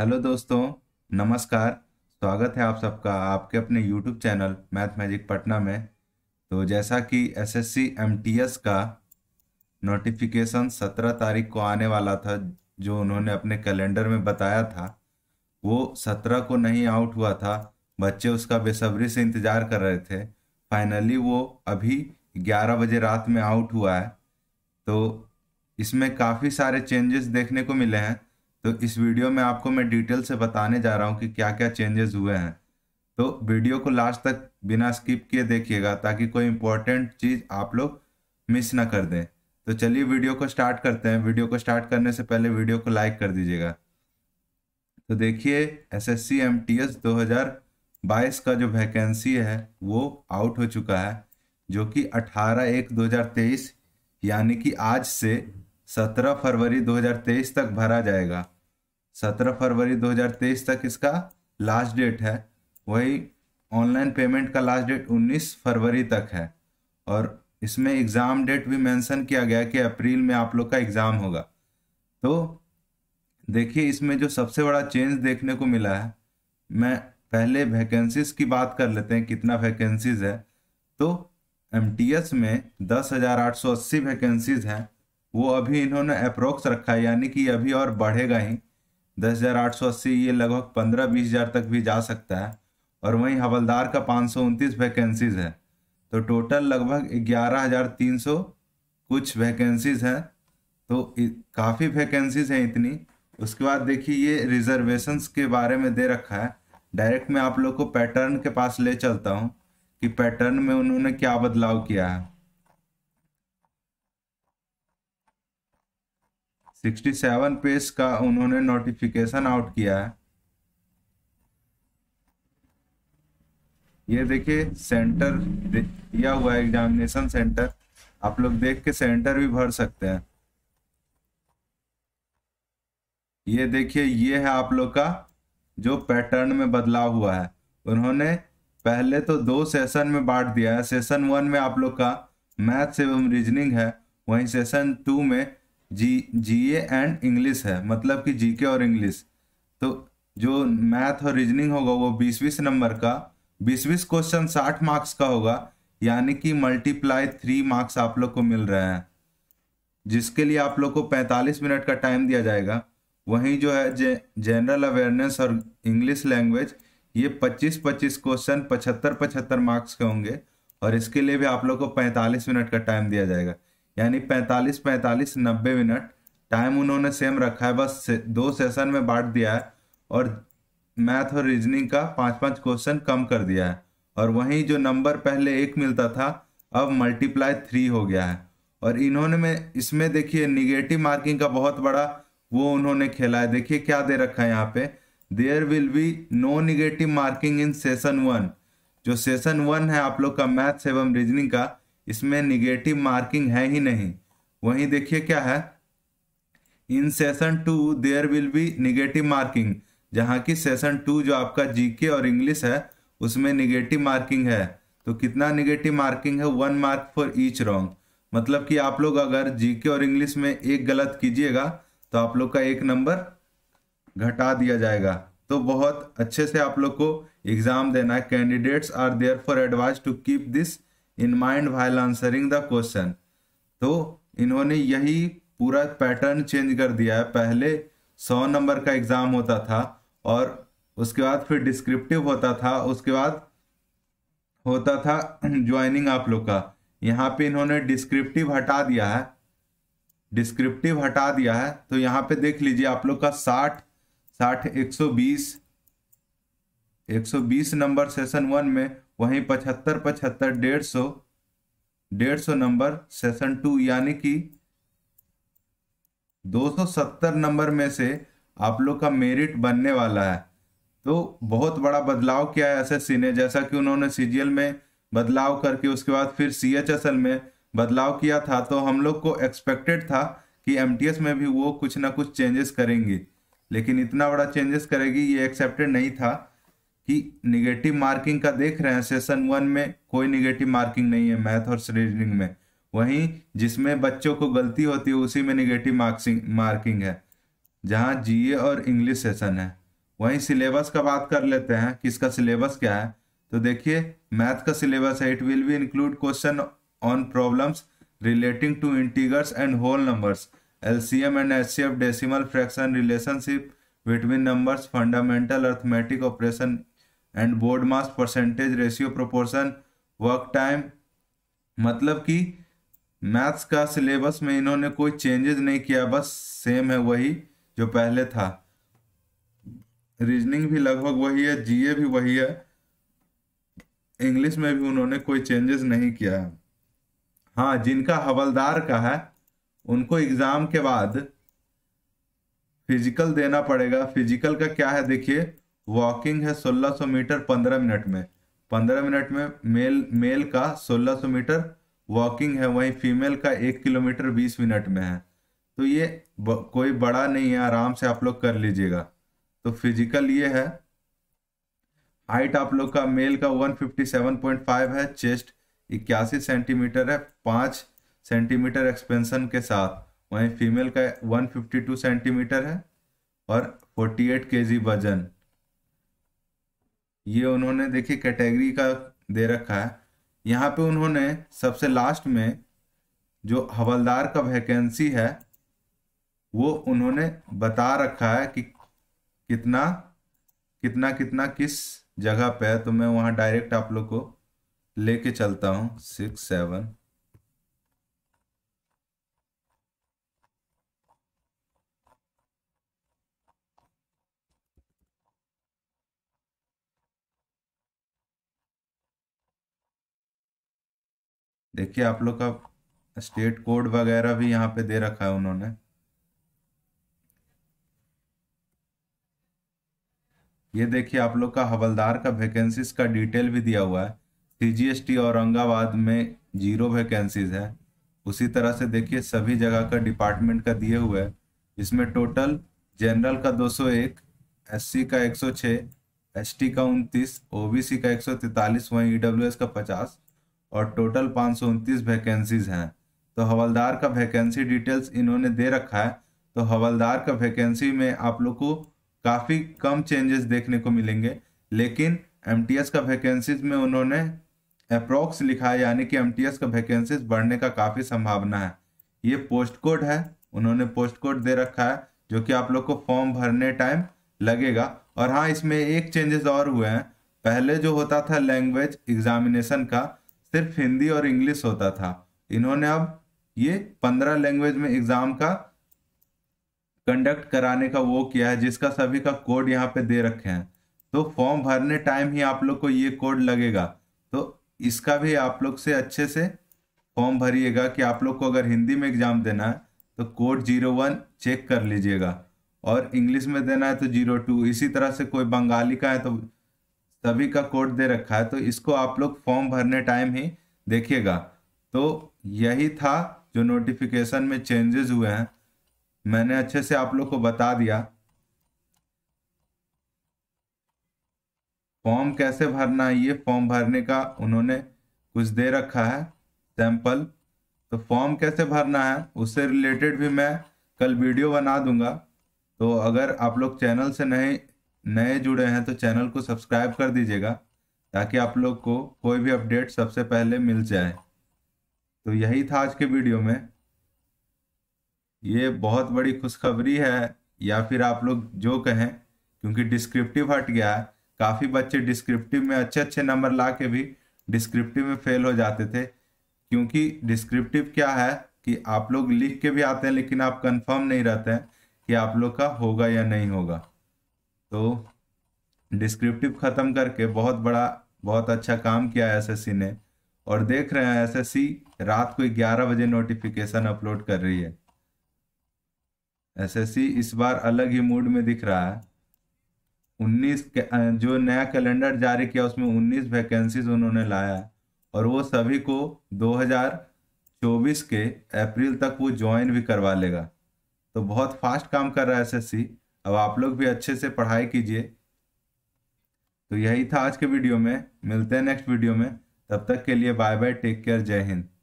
hello दोस्तों नमस्कार स्वागत है आप सबका आपके अपने YouTube channel math magic Patna में तो जैसा कि एसएससी एमटीएस का नोटिफिकेशन सत्रह तारीख को आने वाला था जो उन्होंने अपने कैलेंडर में बताया था वो सत्रह को नहीं आउट हुआ था बच्चे उसका बेसब्री से इंतज़ार कर रहे थे फाइनली वो अभी ग्यारह बजे रात में आउट हुआ है तो इसमें काफ़ी सारे चेंजेस देखने को मिले हैं तो इस वीडियो में आपको मैं डिटेल से बताने जा रहा हूँ कि क्या क्या चेंजेस हुए हैं तो वीडियो को लास्ट तक बिना स्किप किए देखिएगा ताकि कोई इम्पोर्टेंट चीज़ आप लोग मिस ना कर दें तो चलिए वीडियो को स्टार्ट करते हैं वीडियो को स्टार्ट करने से पहले वीडियो को लाइक कर दीजिएगा तो देखिए S S C M T S दो हज़ार बाईस का जो वैकेंसी है वो आउट हो चुका है जो कि अठारह एक दो हज़ार तेईस यानी कि आज से सत्रह फरवरी दो हज़ार तेईस तक भरा जाएगा सत्रह फरवरी 2023 तक इसका लास्ट डेट है वही ऑनलाइन पेमेंट का लास्ट डेट 19 फरवरी तक है और इसमें एग्ज़ाम डेट भी मेंशन किया गया कि अप्रैल में आप लोग का एग्ज़ाम होगा तो देखिए इसमें जो सबसे बड़ा चेंज देखने को मिला है मैं पहले वैकेंसीज की बात कर लेते हैं कितना वैकेंसीज है तो एम में दस हज़ार आठ सौ अस्सी वैकेंसीज हैं वो अभी इन्होंने अप्रोक्स रखा है यानी कि अभी और बढ़ेगा ही दस हज़ार आठ सौ अस्सी ये लगभग पंद्रह बीस हज़ार तक भी जा सकता है और वहीं हवलदार का पाँच सौ उनतीस वैकेंसीज़ है तो टोटल लगभग ग्यारह हज़ार तीन सौ कुछ वैकेंसीज़ हैं तो काफ़ी वैकेंसीज़ हैं इतनी उसके बाद देखिए ये रिजर्वेशंस के बारे में दे रखा है डायरेक्ट मैं आप लोग को पैटर्न के पास ले चलता हूँ कि पैटर्न में उन्होंने क्या बदलाव किया है सिक्सटी सेवन पेज का उन्होंने नोटिफिकेशन आउट किया है ये देखिए सेंटर दिया हुआ है एग्जामिनेशन सेंटर आप लोग देख के सेंटर भी भर सकते हैं ये देखिए ये है आप लोग का जो पैटर्न में बदलाव हुआ है उन्होंने पहले तो दो सेशन में बांट दिया है सेशन वन में आप लोग का मैथ्स एवं रीजनिंग है वहीं सेशन टू में जी जी ए एंड इंग्लिश है मतलब कि जी के और इंग्लिश तो जो मैथ और रीजनिंग होगा वो बीस बीस नंबर का बीस बीस क्वेश्चन साठ मार्क्स का होगा यानी कि मल्टीप्लाई थ्री मार्क्स आप लोग को मिल रहे हैं जिसके लिए आप लोग को पैंतालीस मिनट का टाइम दिया जाएगा वहीं जो है जे जनरल अवेयरनेस और इंग्लिश लैंग्वेज ये पच्चीस पच्चीस क्वेश्चन पचहत्तर पचहत्तर मार्क्स के होंगे और इसके लिए भी आप लोग को पैंतालीस मिनट का टाइम दिया जाएगा यानी 45 45 नब्बे मिनट टाइम उन्होंने सेम रखा है बस से, दो सेशन में बांट दिया है और मैथ और रीजनिंग का पाँच पाँच क्वेश्चन कम कर दिया है और वहीं जो नंबर पहले एक मिलता था अब मल्टीप्लाई थ्री हो गया है और इन्होंने में इसमें देखिए निगेटिव मार्किंग का बहुत बड़ा वो उन्होंने खेला है देखिए क्या दे रखा है यहाँ पे there will be no negative marking in session one जो सेशन वन है आप लोग का मैथ्स एवं रीजनिंग का इसमें निगेटिव मार्किंग है ही नहीं वहीं देखिए क्या है in session two there will be negative marking जहाँ की सेशन टू जो आपका जीके और इंग्लिश है उसमें निगेटिव मार्किंग है तो कितना निगेटिव मार्किंग है one mark for each wrong मतलब कि आप लोग अगर जीके और इंग्लिश में एक गलत कीजिएगा तो आप लोग का एक नंबर घटा दिया जाएगा तो बहुत अच्छे से आप लोग को एग्जाम देना है candidates are there for advice to keep this in mind while answering the question तो इन्होंने यही पूरा पैटर्न चेंज कर दिया है पहले सौ नंबर का एग्जाम होता था और उसके बाद फिर डिस्क्रिप्टिव होता था उसके बाद होता था ज्वाइनिंग आप लोग का यहाँ पे इन्होंने डिस्क्रिप्टिव हटा दिया है डिस्क्रिप्टिव हटा दिया है तो यहाँ पे देख लीजिए आप लोग का साठ साठ एक सौ बीस एक सौ बीस नंबर सेशन वन में वहीं पचहत्तर पचहत्तर डेढ़ सौ डेढ़ सौ नंबर सेशन टू यानी कि 270 नंबर में से आप लोग का मेरिट बनने वाला है तो बहुत बड़ा बदलाव किया है एस ने जैसा कि उन्होंने सी में बदलाव करके उसके बाद फिर सी में बदलाव किया था तो हम लोग को एक्सपेक्टेड था कि एम में भी वो कुछ ना कुछ चेंजेस करेंगी लेकिन इतना बड़ा चेंजेस करेगी ये एक्सेप्टेड नहीं था कि निगेटिव मार्किंग का देख रहे हैं सेशन वन में कोई निगेटिव मार्किंग नहीं है मैथ और रीजनिंग में वहीं जिसमें बच्चों को गलती होती है उसी में निगेटिव मार्क्सिंग मार्किंग है जहाँ जीए और इंग्लिश सेशन है वहीं सिलेबस का बात कर लेते हैं किसका सिलेबस क्या है तो देखिए मैथ का सिलेबस है it will be include question on problems relating to integers and whole numbers LCM and as decimal fraction relationship between numbers fundamental arithmetic operation and BODMAS percentage ratio proportion work time मतलब कि maths का syllabus में इन्होंने कोई changes नहीं किया बस same है वही जो पहले था रीजनिंग भी लगभग वही है जीए भी वही है इंग्लिश में भी उन्होंने कोई चेंजेस नहीं किया है हाँ जिनका हवलदार का है उनको एग्ज़ाम के बाद फिजिकल देना पड़ेगा फिजिकल का क्या है देखिए वॉकिंग है 1600 मीटर 15 मिनट में 15 मिनट में मेल मेल का 1600 मीटर वॉकिंग है वहीं फीमेल का एक किलोमीटर 20 मिनट में है तो ये ब, कोई बड़ा नहीं है आराम से आप लोग कर लीजिएगा तो फिजिकल ये है हाइट आप लोग का मेल का 157.5 है चेस्ट इक्यासी सेंटीमीटर है पाँच सेंटीमीटर एक्सपेंशन के साथ वहीं फीमेल का 152 सेंटीमीटर है और 48 केजी वजन ये उन्होंने देखिए कैटेगरी का दे रखा है यहाँ पे उन्होंने सबसे लास्ट में जो हवलदार का वैकेंसी है वो उन्होंने बता रखा है कि कितना कितना कितना किस जगह पे है तो मैं वहाँ डायरेक्ट आप लोग को लेके चलता हूँ सिक्स सेवन देखिए आप लोग का स्टेट कोड वगैरह भी यहाँ पे दे रखा है उन्होंने ये देखिए आप लोग का हवलदार का वैकेंसीज का डिटेल भी दिया हुआ है सीजीएसटी औरंगाबाद में जीरो वैकेंसीज है उसी तरह से देखिए सभी जगह का डिपार्टमेंट का दिए हुए है इसमें टोटल जनरल का 201 सौ का 106 एसटी का 29 ओबीसी का 143 वहीं ईडब्ल्यूएस e का 50 और टोटल पाँच सौ उनतीस वैकेंसीज हैं तो हवलदार का वैकेंसी डिटेल्स इन्होंने दे रखा है तो हवलदार का वैकेंसी में आप लोग को काफ़ी कम चेंजेस देखने को मिलेंगे लेकिन एम का वैकेंसीज में उन्होंने अप्रोक्स लिखा है यानी कि एम का वैकेंसीज बढ़ने का काफ़ी संभावना है ये पोस्ट कोड है उन्होंने पोस्ट कोड दे रखा है जो कि आप लोग को फॉर्म भरने टाइम लगेगा और हाँ इसमें एक चेंजेस और हुए हैं पहले जो होता था लैंग्वेज एग्जामिनेशन का सिर्फ हिंदी और इंग्लिश होता था इन्होंने अब ये पंद्रह लैंग्वेज में एग्जाम का कंडक्ट कराने का वो किया है जिसका सभी का कोड यहाँ पे दे रखे हैं तो फॉर्म भरने टाइम ही आप लोग को ये कोड लगेगा तो इसका भी आप लोग से अच्छे से फॉर्म भरिएगा कि आप लोग को अगर हिंदी में एग्जाम देना है तो कोड जीरो वन चेक कर लीजिएगा और इंग्लिश में देना है तो जीरो टू इसी तरह से कोई बंगाली का है तो सभी का कोड दे रखा है तो इसको आप लोग फॉर्म भरने टाइम ही देखिएगा तो यही था जो नोटिफिकेशन में चेंजेस हुए हैं मैंने अच्छे से आप लोग को बता दिया फॉर्म कैसे भरना है ये फॉर्म भरने का उन्होंने कुछ दे रखा है सैंपल तो फॉर्म कैसे भरना है उससे रिलेटेड भी मैं कल वीडियो बना दूंगा तो अगर आप लोग चैनल से नहीं नए जुड़े हैं तो चैनल को सब्सक्राइब कर दीजिएगा ताकि आप लोग को कोई भी अपडेट सबसे पहले मिल जाए तो यही था आज के वीडियो में ये बहुत बड़ी खुशखबरी है या फिर आप लोग जो कहें क्योंकि डिस्क्रिप्टिव हट गया है काफ़ी बच्चे डिस्क्रिप्टिव में अच्छे अच्छे नंबर ला के भी डिस्क्रिप्टिव में फेल हो जाते थे क्योंकि डिस्क्रिप्टिव क्या है कि आप लोग लिख के भी आते हैं लेकिन आप कंफर्म नहीं रहते हैं कि आप लोग का होगा या नहीं होगा तो डिस्क्रिप्टिव ख़त्म करके बहुत बड़ा बहुत अच्छा काम किया एसएससी ने और देख रहे हैं एसएससी रात को 11 बजे नोटिफिकेशन अपलोड कर रही है एसएससी इस बार अलग ही मूड में दिख रहा है 19 जो नया कैलेंडर जारी किया उसमें 19 वैकेंसीज उन्होंने लाया और वो सभी को 2024 के अप्रैल तक वो ज्वाइन भी करवा लेगा तो बहुत फास्ट काम कर रहा है सी अब आप लोग भी अच्छे से पढ़ाई कीजिए तो यही था आज के वीडियो में मिलते हैं नेक्स्ट वीडियो में तब तक के लिए बाय बाय टेक केयर जय हिंद